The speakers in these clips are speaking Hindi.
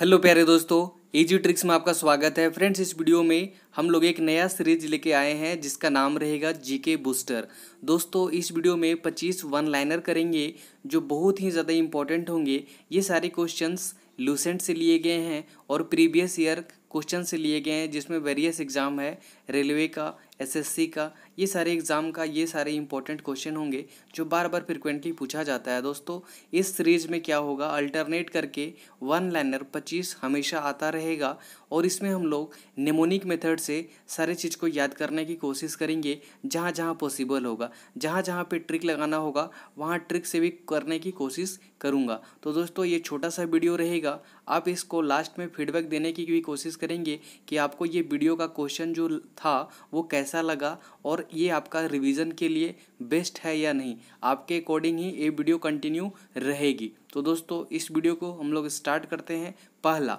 हेलो प्यारे दोस्तों एजी ट्रिक्स में आपका स्वागत है फ्रेंड्स इस वीडियो में हम लोग एक नया सीरीज लेके आए हैं जिसका नाम रहेगा जीके बूस्टर दोस्तों इस वीडियो में 25 वन लाइनर करेंगे जो बहुत ही ज़्यादा इंपॉर्टेंट होंगे ये सारे क्वेश्चंस लूसेंट से लिए गए हैं और प्रीवियस ईयर क्वेश्चन से लिए गए हैं जिसमें वेरियस एग्ज़ाम है रेलवे का एसएससी का ये सारे एग्ज़ाम का ये सारे इंपॉर्टेंट क्वेश्चन होंगे जो बार बार फ्रिक्वेंटली पूछा जाता है दोस्तों इस सीरीज में क्या होगा अल्टरनेट करके वन लाइनर पच्चीस हमेशा आता रहेगा और इसमें हम लोग निमोनिक मेथड से सारे चीज़ को याद करने की कोशिश करेंगे जहाँ जहाँ पॉसिबल होगा जहाँ जहाँ पर ट्रिक लगाना होगा वहाँ ट्रिक से भी करने की कोशिश करूँगा तो दोस्तों ये छोटा सा वीडियो रहेगा आप इसको लास्ट में फीडबैक देने की भी कोशिश करेंगे कि आपको ये वीडियो का क्वेश्चन जो था वो कैसा लगा और ये आपका रिवीजन के लिए बेस्ट है या नहीं आपके अकॉर्डिंग ही ये वीडियो कंटिन्यू रहेगी तो दोस्तों इस वीडियो को हम लोग स्टार्ट करते हैं पहला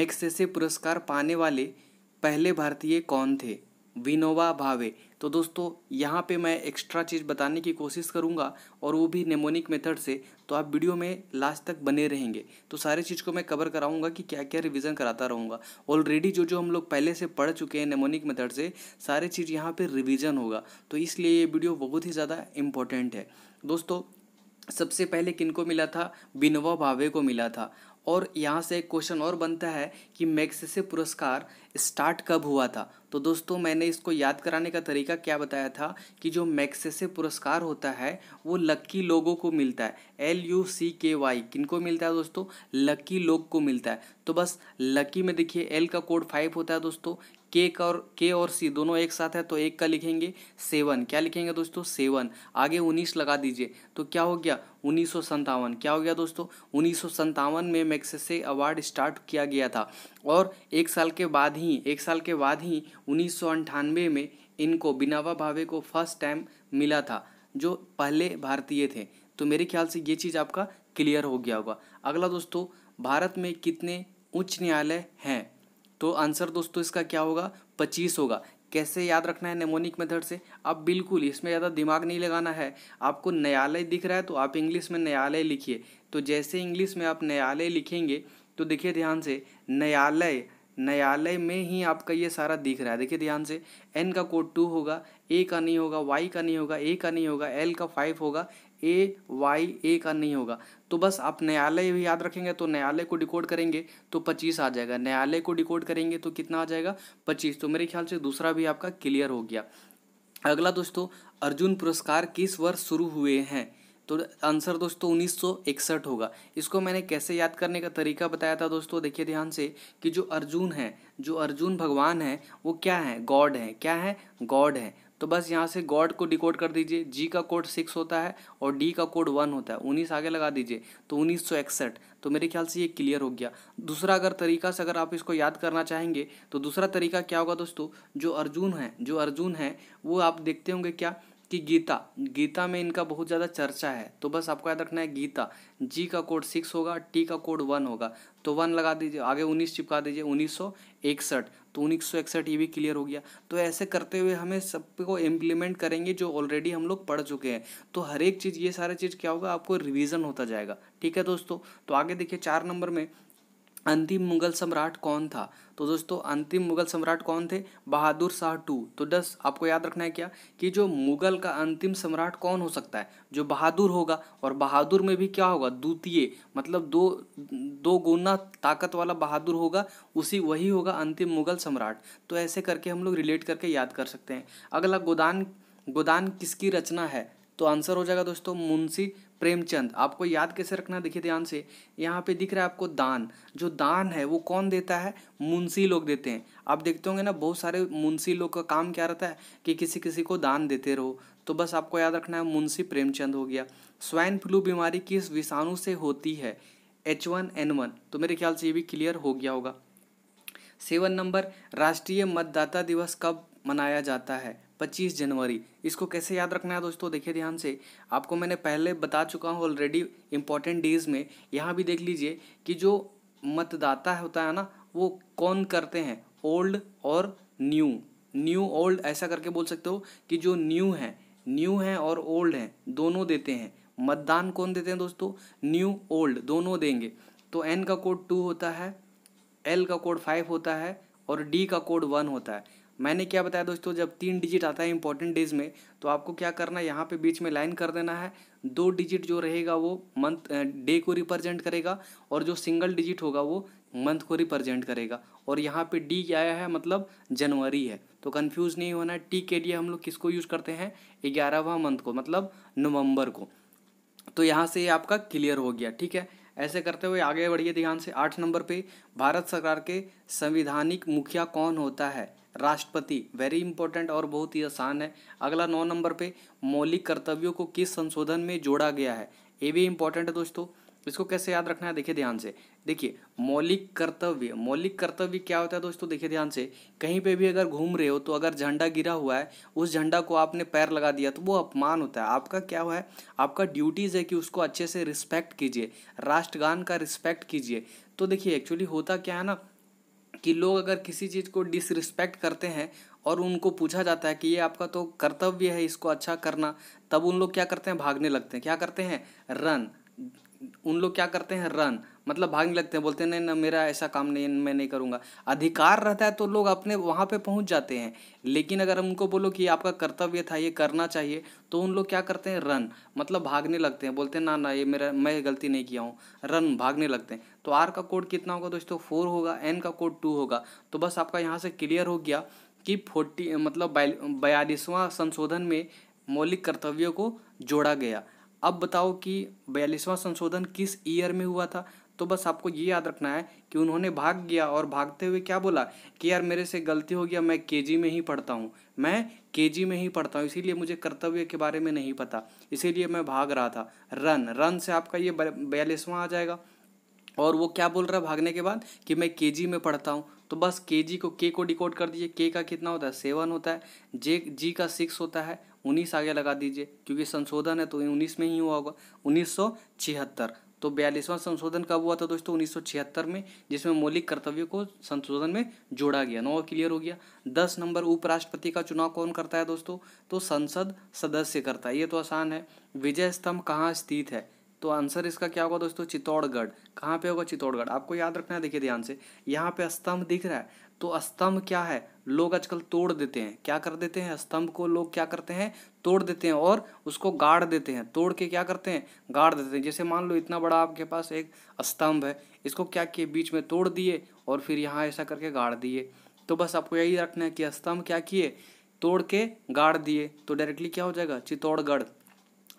मैक्सेसे पुरस्कार पाने वाले पहले भारतीय कौन थे विनोवा भावे तो दोस्तों यहाँ पे मैं एक्स्ट्रा चीज़ बताने की कोशिश करूँगा और वो भी नेमोनिक मेथड से तो आप वीडियो में लास्ट तक बने रहेंगे तो सारे चीज़ को मैं कवर कराऊँगा कि क्या क्या रिवीजन कराता रहूँगा ऑलरेडी जो जो हम लोग पहले से पढ़ चुके हैं नेमोनिक मेथड से सारे चीज़ यहाँ पर रिविज़न होगा तो इसलिए ये वीडियो बहुत ही ज़्यादा इम्पोर्टेंट है दोस्तों सबसे पहले किनको मिला था विनोबा भावे को मिला था और यहाँ से एक क्वेश्चन और बनता है कि से पुरस्कार स्टार्ट कब हुआ था तो दोस्तों मैंने इसको याद कराने का तरीका क्या बताया था कि जो मैग्सेसे पुरस्कार होता है वो लक्की लोगों को मिलता है एल यू सी के वाई किनको मिलता है दोस्तों लक्की लोग को मिलता है तो बस लक्की में देखिए एल का कोड फाइव होता है दोस्तों के और के और सी दोनों एक साथ है तो एक का लिखेंगे सेवन क्या लिखेंगे दोस्तों सेवन आगे उन्नीस लगा दीजिए तो क्या हो गया उन्नीस सौ क्या हो गया दोस्तों उन्नीस सौ में मैक्सेसे अवार्ड स्टार्ट किया गया था और एक साल के बाद ही एक साल के बाद ही उन्नीस सौ अंठानवे में इनको बिनावा भावे को फर्स्ट टाइम मिला था जो पहले भारतीय थे तो मेरे ख्याल से ये चीज़ आपका क्लियर हो गया होगा अगला दोस्तों भारत में कितने उच्च न्यायालय हैं तो आंसर दोस्तों इसका क्या होगा पच्चीस होगा कैसे याद रखना है नेमोनिक मेथड से आप बिल्कुल इसमें ज़्यादा दिमाग नहीं लगाना है आपको न्यायालय दिख रहा है तो आप इंग्लिश में न्यायालय लिखिए तो जैसे इंग्लिश में आप न्यायालय लिखेंगे तो देखिए ध्यान से न्यायालय न्यायालय में ही आपका ये सारा दिख रहा है देखिए ध्यान से एन का कोड टू होगा ए का नहीं होगा वाई का नहीं होगा ए का नहीं होगा एल का फाइव होगा ए वाई ए का नहीं होगा तो बस आप न्यायालय भी याद रखेंगे तो न्यायालय को डिकोड करेंगे तो पच्चीस आ जाएगा न्यायालय को डिकोड करेंगे तो कितना आ जाएगा पच्चीस तो मेरे ख्याल से दूसरा भी आपका क्लियर हो गया अगला दोस्तों अर्जुन पुरस्कार किस वर्ष शुरू हुए हैं तो आंसर दोस्तों उन्नीस होगा इसको मैंने कैसे याद करने का तरीका बताया था दोस्तों देखिए ध्यान से कि जो अर्जुन है जो अर्जुन भगवान है वो क्या है गॉड है क्या है गॉड है तो बस यहाँ से गॉड को डिकोड कर दीजिए जी का कोड सिक्स होता है और डी का कोड वन होता है उन्नीस आगे लगा दीजिए तो उन्नीस सौ इकसठ तो मेरे ख्याल से ये क्लियर हो गया दूसरा अगर तरीका से अगर आप इसको याद करना चाहेंगे तो दूसरा तरीका क्या होगा दोस्तों जो अर्जुन है जो अर्जुन है वो आप देखते होंगे क्या कि गीता गीता में इनका बहुत ज़्यादा चर्चा है तो बस आपको याद रखना है गीता जी का कोड सिक्स होगा टी का कोड वन होगा तो वन लगा दीजिए आगे उन्नीस चिपका दीजिए उन्नीस सौ इकसठ तो सौ इकसठ ये भी क्लियर हो गया तो ऐसे करते हुए हमें सबको इम्प्लीमेंट करेंगे जो ऑलरेडी हम लोग पढ़ चुके हैं तो हर एक चीज़ ये सारा चीज़ क्या होगा आपको रिविज़न होता जाएगा ठीक है दोस्तों तो आगे देखिए चार नंबर में अंतिम मुगल सम्राट कौन था तो दोस्तों अंतिम मुगल सम्राट कौन थे बहादुर शाह टू तो दस आपको याद रखना है क्या कि जो मुगल का अंतिम सम्राट कौन हो सकता है जो बहादुर होगा और बहादुर में भी क्या होगा द्वितीय मतलब दो दो गुना ताकत वाला बहादुर होगा उसी वही होगा अंतिम मुगल सम्राट तो ऐसे करके हम लोग रिलेट करके याद कर सकते हैं अगला गोदान गोदान किसकी रचना है तो आंसर हो जाएगा दोस्तों मुंशी प्रेमचंद आपको याद कैसे रखना देखिए ध्यान से यहाँ पे दिख रहा है आपको दान जो दान है वो कौन देता है मुंशी लोग देते हैं आप देखते होंगे ना बहुत सारे मुंशी लोग का काम क्या रहता है कि किसी किसी को दान देते रहो तो बस आपको याद रखना है मुंशी प्रेमचंद हो गया स्वाइन फ्लू बीमारी किस विषाणु से होती है एच वन एन वन तो मेरे ख्याल से ये भी क्लियर हो गया होगा सेवन नंबर राष्ट्रीय मतदाता दिवस कब मनाया जाता है पच्चीस जनवरी इसको कैसे याद रखना है दोस्तों देखिए ध्यान से आपको मैंने पहले बता चुका हूँ ऑलरेडी इम्पॉर्टेंट डेज में यहाँ भी देख लीजिए कि जो मतदाता होता है ना वो कौन करते हैं ओल्ड और न्यू न्यू ओल्ड ऐसा करके बोल सकते हो कि जो न्यू है न्यू है और ओल्ड है दोनों देते हैं मतदान कौन देते हैं दोस्तों न्यू ओल्ड दोनों देंगे तो एन का कोड टू होता है एल का कोड फाइव होता है और डी का कोड वन होता है मैंने क्या बताया दोस्तों जब तीन डिजिट आता है इंपॉर्टेंट डेज में तो आपको क्या करना है यहाँ पे बीच में लाइन कर देना है दो डिजिट जो रहेगा वो मंथ डे को रिप्रेजेंट करेगा और जो सिंगल डिजिट होगा वो मंथ को रिप्रेजेंट करेगा और यहाँ पे डी क्या आया है मतलब जनवरी है तो कंफ्यूज नहीं होना टी के लिए हम लोग किसको यूज़ करते हैं ग्यारहवा मंथ को मतलब नवंबर को तो यहाँ से ये आपका क्लियर हो गया ठीक है ऐसे करते हुए आगे बढ़िए ध्यान से आठ नंबर पे भारत सरकार के संविधानिक मुखिया कौन होता है राष्ट्रपति वेरी इंपॉर्टेंट और बहुत ही आसान है अगला नौ नंबर पे मौलिक कर्तव्यों को किस संशोधन में जोड़ा गया है ये भी इंपॉर्टेंट है दोस्तों इसको कैसे याद रखना है देखिए ध्यान से देखिए मौलिक कर्तव्य मौलिक कर्तव्य क्या होता है दोस्तों देखिए ध्यान से कहीं पे भी अगर घूम रहे हो तो अगर झंडा गिरा हुआ है उस झंडा को आपने पैर लगा दिया तो वो अपमान होता है आपका क्या हुआ है आपका ड्यूटीज़ है कि उसको अच्छे से रिस्पेक्ट कीजिए राष्ट्रगान का रिस्पेक्ट कीजिए तो देखिए एक्चुअली होता क्या है ना कि लोग अगर किसी चीज़ को डिसरिस्पेक्ट करते हैं और उनको पूछा जाता है कि ये आपका तो कर्तव्य है इसको अच्छा करना तब उन लोग क्या करते हैं भागने लगते हैं क्या करते हैं रन उन लोग क्या करते हैं रन मतलब भागने लगते हैं बोलते हैं नहीं ना मेरा ऐसा काम नहीं मैं नहीं करूँगा अधिकार रहता है तो लोग अपने वहाँ पे पहुँच जाते हैं लेकिन अगर हम उनको बोलो कि आपका कर्तव्य था ये करना चाहिए तो उन लोग क्या करते हैं रन मतलब भागने लगते हैं बोलते हैं ना ना ये मेरा मैं गलती नहीं किया हूँ रन भागने लगते हैं तो आर का कोड कितना होगा दोस्तों फोर होगा एन का कोड टू होगा तो बस आपका यहाँ से क्लियर हो गया कि फोर्टी मतलब बयालीसवां संशोधन में मौलिक कर्तव्यों को जोड़ा गया अब बताओ कि बयालीसवां संशोधन किस ईयर में हुआ था तो बस आपको ये याद रखना है कि उन्होंने भाग गया और भागते हुए क्या बोला कि यार मेरे से गलती हो गया मैं केजी में ही पढ़ता हूँ मैं केजी में ही पढ़ता हूँ इसीलिए मुझे कर्तव्य के बारे में नहीं पता इसीलिए मैं भाग रहा था रन रन से आपका ये बयालीसवां आ जाएगा और वो क्या बोल रहा है भागने के बाद कि मैं के में पढ़ता हूँ तो बस के जी को के को डिकोड कर दीजिए के का कितना होता है सेवन होता है जे जी का सिक्स होता है उन्नीस आगे लगा दीजिए क्योंकि संशोधन है तो उन्नीस में ही हुआ होगा उन्नीस तो बयालीसवां संशोधन कब हुआ था दोस्तों उन्नीस में जिसमें मौलिक कर्तव्यों को संशोधन में जोड़ा गया नौ क्लियर हो गया दस नंबर उपराष्ट्रपति का चुनाव कौन करता है दोस्तों तो संसद सदस्य करता है ये तो आसान है विजय स्तंभ कहाँ स्थित है तो आंसर इसका क्या होगा दोस्तों चित्तौड़गढ़ कहाँ पे होगा चित्तौड़गढ़ आपको याद रखना है देखिए ध्यान से यहाँ पे स्तंभ दिख रहा है तो स्तंभ क्या है लोग आजकल तोड़ देते हैं क्या कर देते हैं स्तंभ को लोग क्या करते हैं तोड़ देते हैं और उसको गाड़ देते हैं तोड़ के क्या करते हैं गाड़ देते हैं जैसे मान लो इतना बड़ा आपके पास एक स्तंभ है इसको क्या किए बीच में तोड़ दिए और फिर यहाँ ऐसा करके गाड़ दिए तो बस आपको यही रखना है कि स्तंभ क्या किए तोड़ के गाड़ दिए तो डायरेक्टली क्या हो जाएगा चित्तौड़गढ़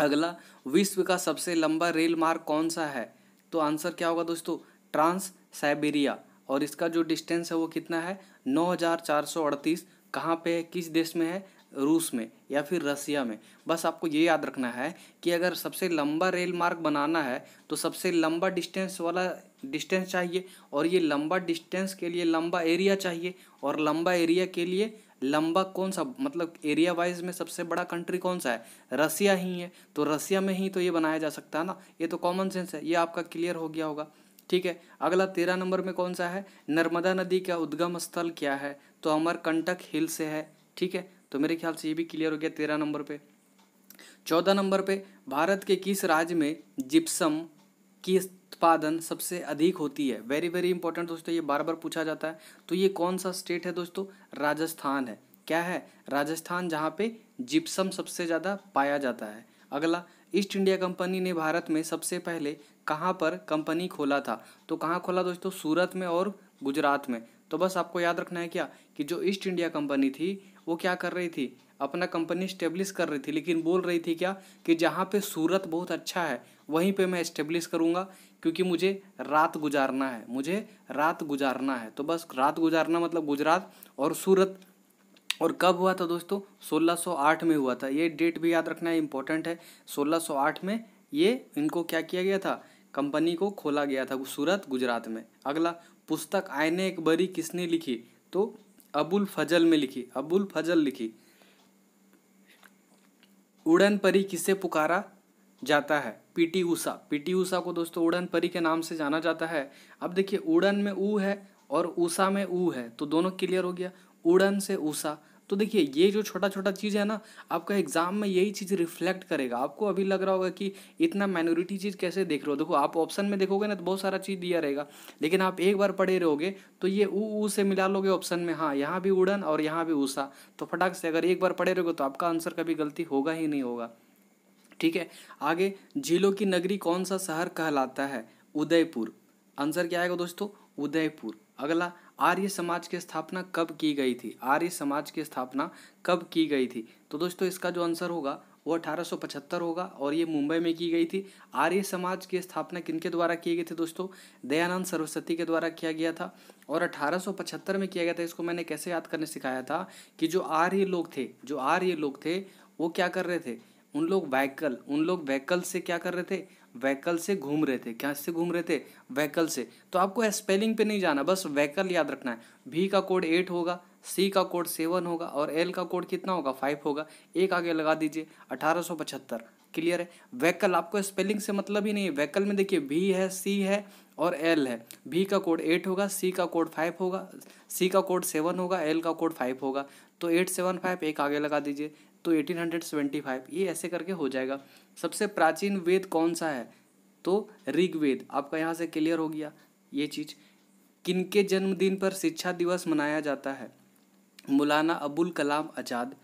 अगला विश्व का सबसे लंबा रेल मार्ग कौन सा है तो आंसर क्या होगा दोस्तों ट्रांस साइबेरिया और इसका जो डिस्टेंस है वो कितना है नौ हज़ार चार सौ अड़तीस कहाँ पे है किस देश में है रूस में या फिर रसिया में बस आपको ये याद रखना है कि अगर सबसे लंबा रेल मार्ग बनाना है तो सबसे लंबा डिस्टेंस वाला डिस्टेंस चाहिए और ये लंबा डिस्टेंस के लिए लंबा एरिया चाहिए और लंबा एरिया के लिए लंबा कौन सा मतलब एरिया वाइज में सबसे बड़ा कंट्री कौन सा है रसिया ही है तो रसिया में ही तो ये बनाया जा सकता है ना ये तो कॉमन सेंस है ये आपका क्लियर हो गया होगा ठीक है अगला तेरह नंबर में कौन सा है नर्मदा नदी का उद्गम स्थल क्या है तो अमरकंटक हिल से है ठीक है तो मेरे ख्याल से ये भी क्लियर हो गया तेरह नंबर पे चौदह नंबर पे भारत के किस राज्य में जिप्सम की उत्पादन सबसे अधिक होती है वेरी वेरी इंपॉर्टेंट दोस्तों ये बार बार पूछा जाता है तो ये कौन सा स्टेट है दोस्तों राजस्थान है क्या है राजस्थान जहाँ पे जिप्सम सबसे ज़्यादा पाया जाता है अगला ईस्ट इंडिया कंपनी ने भारत में सबसे पहले कहाँ पर कंपनी खोला था तो कहाँ खोला दोस्तों सूरत में और गुजरात में तो बस आपको याद रखना है क्या कि जो ईस्ट इंडिया कंपनी थी वो क्या कर रही थी अपना कंपनी इस्टेब्लिश कर रही थी लेकिन बोल रही थी क्या कि जहाँ पे सूरत बहुत अच्छा है वहीं पे मैं इस्टेब्लिश करूँगा क्योंकि मुझे रात गुजारना है मुझे रात गुजारना है तो बस रात गुजारना मतलब गुजरात और सूरत और कब हुआ था दोस्तों 1608 में हुआ था ये डेट भी याद रखना इम्पोर्टेंट है 1608 में ये इनको क्या किया गया था कंपनी को खोला गया था सूरत गुजरात में अगला पुस्तक आयने एक बरी किसने लिखी तो अबुल फजल में लिखी अबुल फजल लिखी उड़न परी किसे पुकारा जाता है पीटी ऊषा पीटी ऊषा को दोस्तों उड़न परी के नाम से जाना जाता है अब देखिए उड़न में ऊ है और ऊषा में ऊ है तो दोनों क्लियर हो गया उड़न से ऊषा तो देखिए ये जो छोटा छोटा चीज़ है ना आपका एग्जाम में यही चीज़ रिफ्लेक्ट करेगा आपको अभी लग रहा होगा कि इतना माइनॉरिटी चीज़ कैसे देख रहे हो देखो आप ऑप्शन में देखोगे ना तो बहुत सारा चीज़ दिया रहेगा लेकिन आप एक बार पढ़े रहोगे तो ये ऊ ऊ से मिला लोगे ऑप्शन में हाँ यहाँ भी उड़न और यहाँ भी ऊषा तो फटाक से अगर एक बार पढ़े रहोगे तो आपका आंसर कभी गलती होगा ही नहीं होगा ठीक है आगे झीलों की नगरी कौन सा शहर कहलाता है उदयपुर आंसर क्या आएगा दोस्तों उदयपुर अगला आर्य समाज की स्थापना कब की गई थी आर्य समाज की स्थापना कब की गई थी तो दोस्तों इसका जो आंसर होगा वो अठारह होगा और ये मुंबई में की गई थी आर्य समाज की स्थापना किनके द्वारा की गई थी दोस्तों दयानंद सरस्वती के द्वारा किया गया था और अठारह में किया गया था इसको मैंने कैसे याद करने सिखाया था कि जो आर्य लोग थे जो आर्य लोग थे वो क्या कर रहे थे उन लोग व्हीकल उन लोग व्हीकल से क्या कर रहे थे व्हीकल से घूम रहे थे क्या से घूम रहे थे व्हीकल से तो आपको स्पेलिंग पे नहीं जाना बस व्हीकल याद रखना है भी का कोड एट होगा सी का कोड सेवन होगा और एल का कोड कितना होगा फाइव होगा एक आगे लगा दीजिए अठारह सौ पचहत्तर क्लियर है व्हीकल आपको स्पेलिंग से मतलब ही नहीं है व्हीकल में देखिए भी है सी है और एल है भी का कोड एट होगा सी का कोड फाइव होगा सी का कोड सेवन होगा एल का कोड फाइव होगा तो एट सेवन फाइव एक आगे लगा दीजिए तो एटीन हंड्रेड सेवेंटी फाइव ये ऐसे करके हो जाएगा सबसे प्राचीन वेद कौन सा है तो ऋग्वेद आपका यहाँ से क्लियर हो गया ये चीज़ किनके जन्मदिन पर शिक्षा दिवस मनाया जाता है मौलाना अबुल कलाम आज़ाद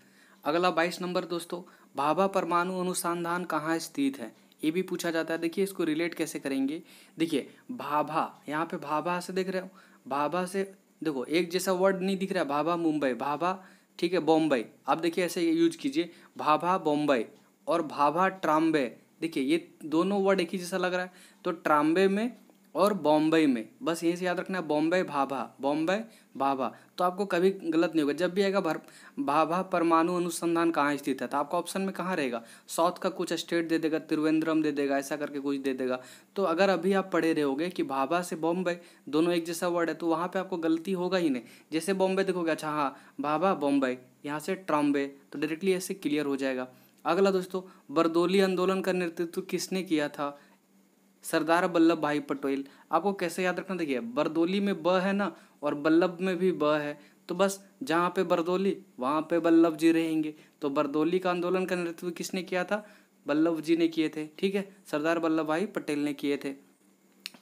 अगला बाईस नंबर दोस्तों भाभा परमाणु अनुसंधान कहाँ स्थित है ये भी पूछा जाता है देखिए इसको रिलेट कैसे करेंगे देखिए भाभा यहाँ पे भाभा से देख रहे हो भाभा से देखो एक जैसा वर्ड नहीं दिख रहा है भाभा मुंबई भाभा ठीक है बॉम्बई आप देखिए ऐसे यूज कीजिए भाभा बॉम्बई और भाभा ट्राम्बे देखिए ये दोनों वर्ड एक ही जैसा लग रहा है तो ट्राम्बे में और बॉम्बे में बस यहीं से याद रखना है बॉम्बे भाभा बॉम्बे भाभा तो आपको कभी गलत नहीं होगा जब भी आएगा भर भाभा परमाणु अनुसंधान कहाँ स्थित है तो आपका ऑप्शन में कहाँ रहेगा साउथ का कुछ स्टेट दे देगा त्रिवेंद्रम दे देगा ऐसा करके कुछ दे देगा तो अगर अभी आप पढ़े रहोगे कि भाभा से बॉम्बे दोनों एक जैसा वर्ड है तो वहाँ पर आपको गलती होगा ही नहीं जैसे बॉम्बे देखोगे अच्छा हाँ भाभा बॉम्बे यहाँ से ट्रॉम्बे तो डायरेक्टली ऐसे क्लियर हो जाएगा अगला दोस्तों बरदोली आंदोलन का नेतृत्व किसने किया था सरदार वल्लभ भाई पटेल आपको कैसे याद रखना देखिए बरदोली में ब है ना और बल्लभ में भी ब है तो बस जहाँ पे बरदोली वहाँ पे बल्लभ जी रहेंगे तो बरदोली का आंदोलन का नेतृत्व किसने किया था बल्लभ जी ने किए थे ठीक है सरदार वल्लभ भाई पटेल ने किए थे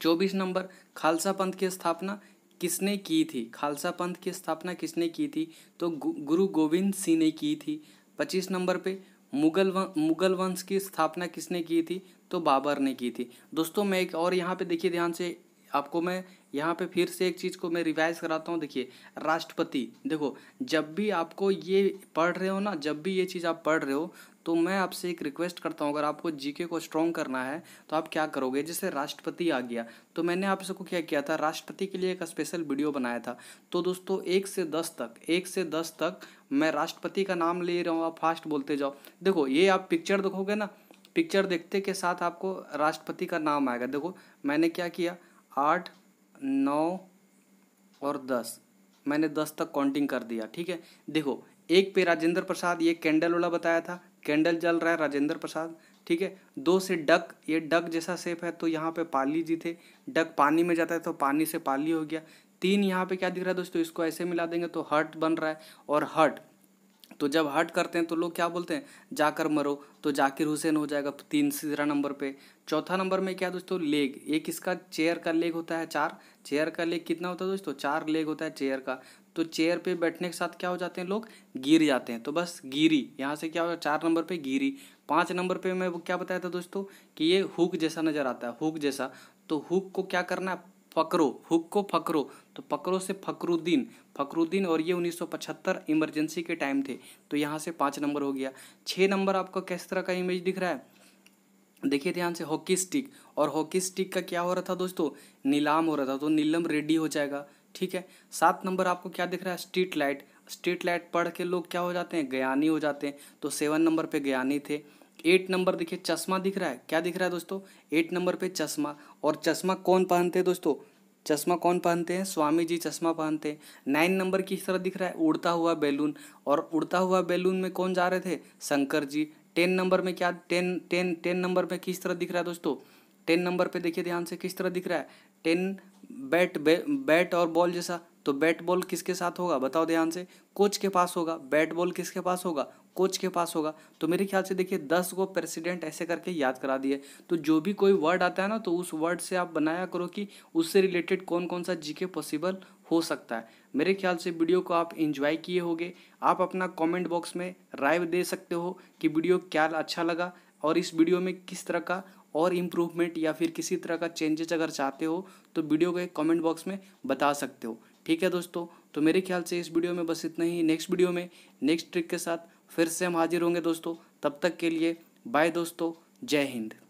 चौबीस नंबर खालसा पंथ की स्थापना किसने की थी खालसा पंथ की स्थापना किसने की थी तो गुरु गोविंद सिंह ने की थी पच्चीस नंबर पे मुगल वं, मुगल वंश की स्थापना किसने की थी तो बाबर ने की थी दोस्तों मैं एक और यहाँ पे देखिए ध्यान से आपको मैं यहाँ पे फिर से एक चीज़ को मैं रिवाइज कराता हूँ देखिए राष्ट्रपति देखो जब भी आपको ये पढ़ रहे हो ना जब भी ये चीज़ आप पढ़ रहे हो तो मैं आपसे एक रिक्वेस्ट करता हूँ अगर आपको जीके को स्ट्रॉन्ग करना है तो आप क्या करोगे जैसे राष्ट्रपति आ गया तो मैंने आप सबको क्या किया था राष्ट्रपति के लिए एक स्पेशल वीडियो बनाया था तो दोस्तों एक से दस तक एक से दस तक मैं राष्ट्रपति का नाम ले रहा हूँ आप फास्ट बोलते जाओ देखो ये आप पिक्चर देखोगे ना पिक्चर देखते के साथ आपको राष्ट्रपति का नाम आएगा देखो मैंने क्या किया आठ नौ और दस मैंने दस तक काउंटिंग कर दिया ठीक है देखो एक पे राजेंद्र प्रसाद ये कैंडल वाला बताया था कैंडल जल रहा है राजेंद्र प्रसाद ठीक है दो से डक ये डक जैसा सेफ है तो यहाँ पे पाली जी थे डक पानी में जाता है तो पानी से पाली हो गया तीन यहाँ पे क्या दिख रहा है दोस्तों इसको ऐसे मिला देंगे तो हर्ट बन रहा है और हर्ट तो जब हट करते हैं तो लोग क्या बोलते हैं जाकर मरो तो जाकिर हुसैन हो जाएगा तीन तीसरा नंबर पे चौथा नंबर में क्या दोस्तों लेग एक इसका चेयर का लेग होता है चार चेयर का लेग कितना होता है दोस्तों चार लेग होता है चेयर का तो चेयर पे बैठने के साथ क्या हो जाते हैं लोग गिर जाते हैं तो बस गिरी यहाँ से क्या है चार नंबर पे गिरी पाँच नंबर पे मैं क्या बताया था दोस्तों कि ये हुक जैसा नज़र आता है हुक जैसा तो हुक को क्या करना है फकरो हुक को फकरो तो फकरो से फकरुद्दीन फकरुद्दीन और ये 1975 इमरजेंसी के टाइम थे तो यहाँ से पाँच नंबर हो गया छः नंबर आपका किस तरह का इमेज दिख रहा है देखिए ध्यान से हॉकी स्टिक और हॉकी स्टिक का क्या हो रहा था दोस्तों नीलाम हो रहा था तो नीलम रेडी हो जाएगा ठीक है सात नंबर आपको क्या दिख रहा है स्ट्रीट लाइट स्ट्रीट लाइट पढ़ के लोग क्या हो जाते हैं ज्ञानी हो जाते हैं तो सेवन नंबर पे ज्ञानी थे एट नंबर देखिए चश्मा दिख रहा है क्या दिख रहा है दोस्तों एट नंबर पे चश्मा और चश्मा कौन पहनते हैं दोस्तों चश्मा कौन पहनते हैं स्वामी जी चश्मा पहनते हैं नाइन नंबर किस तरह दिख रहा है उड़ता हुआ बैलून और उड़ता हुआ बैलून में कौन जा रहे थे शंकर जी टेन नंबर में क्या टेन टेन टेन नंबर में किस तरह दिख रहा है दोस्तों टेन नंबर पे देखिए ध्यान से किस तरह दिख रहा है टेन बैट बैट और बॉल जैसा तो बैट बॉल किसके साथ होगा बताओ ध्यान से कोच के पास होगा बैट बॉल किसके पास होगा कोच के पास होगा तो मेरे ख्याल से देखिए दस को प्रेसिडेंट ऐसे करके याद करा दिए तो जो भी कोई वर्ड आता है ना तो उस वर्ड से आप बनाया करो कि उससे रिलेटेड कौन कौन सा जीके पॉसिबल हो सकता है मेरे ख्याल से वीडियो को आप इंजॉय किए होगे आप अपना कमेंट बॉक्स में राय दे सकते हो कि वीडियो क्या अच्छा लगा और इस वीडियो में किस तरह का और इम्प्रूवमेंट या फिर किसी तरह का चेंजेस अगर चाहते हो तो वीडियो के कमेंट बॉक्स में बता सकते हो ठीक है दोस्तों तो मेरे ख्याल से इस वीडियो में बस इतना ही नेक्स्ट वीडियो में नेक्स्ट ट्रिक के साथ फिर से हम हाजिर होंगे दोस्तों तब तक के लिए बाय दोस्तों जय हिंद